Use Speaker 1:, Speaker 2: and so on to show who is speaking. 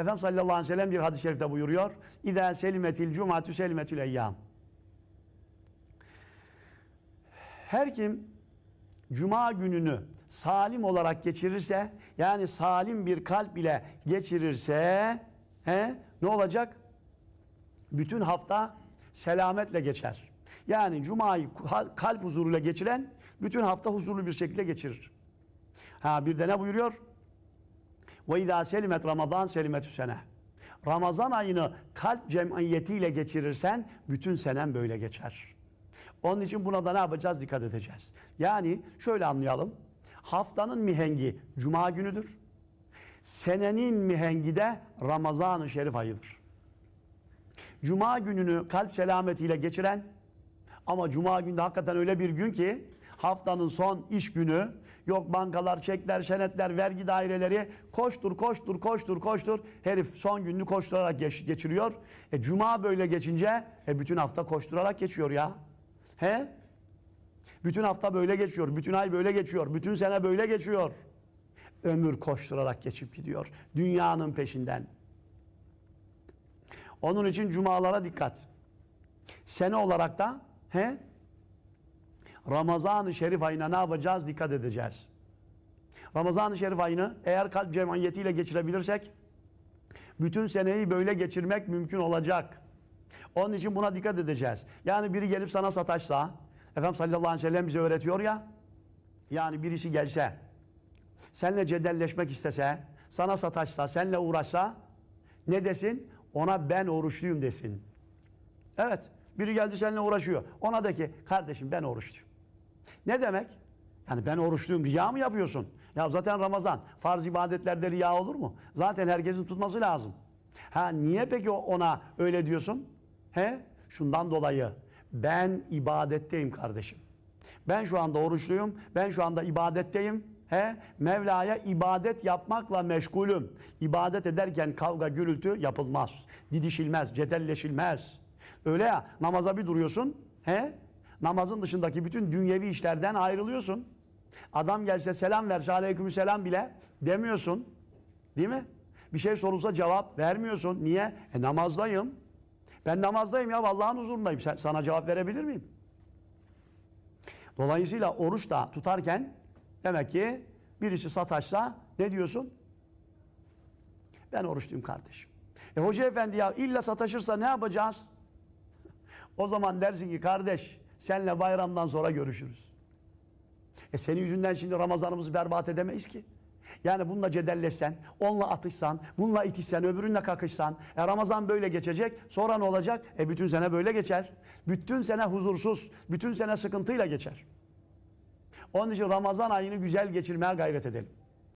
Speaker 1: Efendimiz sallallahu aleyhi ve sellem bir hadis-i şerifte buyuruyor. İzâ selimetil cumatü selimetül eyyâm. Her kim cuma gününü salim olarak geçirirse yani salim bir kalp ile geçirirse he, ne olacak? Bütün hafta selametle geçer. Yani cumayı kalp huzuruyla geçiren bütün hafta huzurlu bir şekilde geçirir. Ha bir de ne buyuruyor? Ve izâ selimet Ramazan selimet sene. Ramazan ayını kalp cemiyetiyle geçirirsen bütün senen böyle geçer. Onun için buna da ne yapacağız? Dikkat edeceğiz. Yani şöyle anlayalım. Haftanın mihengi cuma günüdür. Senenin mihengi de Ramazan-ı Şerif ayıdır. Cuma gününü kalp selametiyle geçiren ama cuma günde hakikaten öyle bir gün ki haftanın son iş günü yok bankalar, çekler, senetler, vergi daireleri koştur, koştur, koştur, koştur. Herif son gününü koşturarak geç, geçiriyor. E cuma böyle geçince e bütün hafta koşturarak geçiyor ya. He? Bütün hafta böyle geçiyor, bütün ay böyle geçiyor, bütün sene böyle geçiyor. Ömür koşturarak geçip gidiyor dünyanın peşinden. Onun için cumalara dikkat. Sene olarak da he? Ramazan-ı Şerif ayına ne yapacağız? Dikkat edeceğiz. Ramazan-ı Şerif ayını eğer kalp cemanyetiyle geçirebilirsek bütün seneyi böyle geçirmek mümkün olacak. Onun için buna dikkat edeceğiz. Yani biri gelip sana sataşsa, Efendim sallallahu aleyhi ve sellem bize öğretiyor ya, yani birisi gelse, seninle cedelleşmek istese, sana sataşsa, seninle uğraşsa ne desin? Ona ben oruçluyum desin. Evet, biri geldi seninle uğraşıyor. Ona de ki, kardeşim ben oruçluyum. Ne demek? Yani ben oruçluyum riya mı yapıyorsun? Ya zaten Ramazan. Farz ibadetlerde riya olur mu? Zaten herkesin tutması lazım. Ha niye peki ona öyle diyorsun? He? Şundan dolayı ben ibadetteyim kardeşim. Ben şu anda oruçluyum. Ben şu anda ibadetteyim. He? Mevla'ya ibadet yapmakla meşgulüm. İbadet ederken kavga gürültü yapılmaz. Didişilmez, cedelleşilmez. Öyle ya namaza bir duruyorsun. He? Namazın dışındaki bütün dünyevi işlerden ayrılıyorsun. Adam gelse selam ver, aleyküm selam bile demiyorsun. Değil mi? Bir şey sorulsa cevap vermiyorsun. Niye? E, namazdayım. Ben namazdayım ya Allah'ın huzurundayım. Sen, sana cevap verebilir miyim? Dolayısıyla oruç da tutarken demek ki birisi sataşsa ne diyorsun? Ben oruçluyum kardeşim. E hoca efendi ya illa sataşırsa ne yapacağız? o zaman dersin ki kardeş Senle bayramdan sonra görüşürüz. E senin yüzünden şimdi Ramazanımızı berbat edemeyiz ki. Yani bununla cedelleşsen, onunla atışsan, bununla itişsen, öbürünle kakışsan. E Ramazan böyle geçecek. Sonra ne olacak? E bütün sene böyle geçer. Bütün sene huzursuz, bütün sene sıkıntıyla geçer. Onun için Ramazan ayını güzel geçirmeye gayret edelim.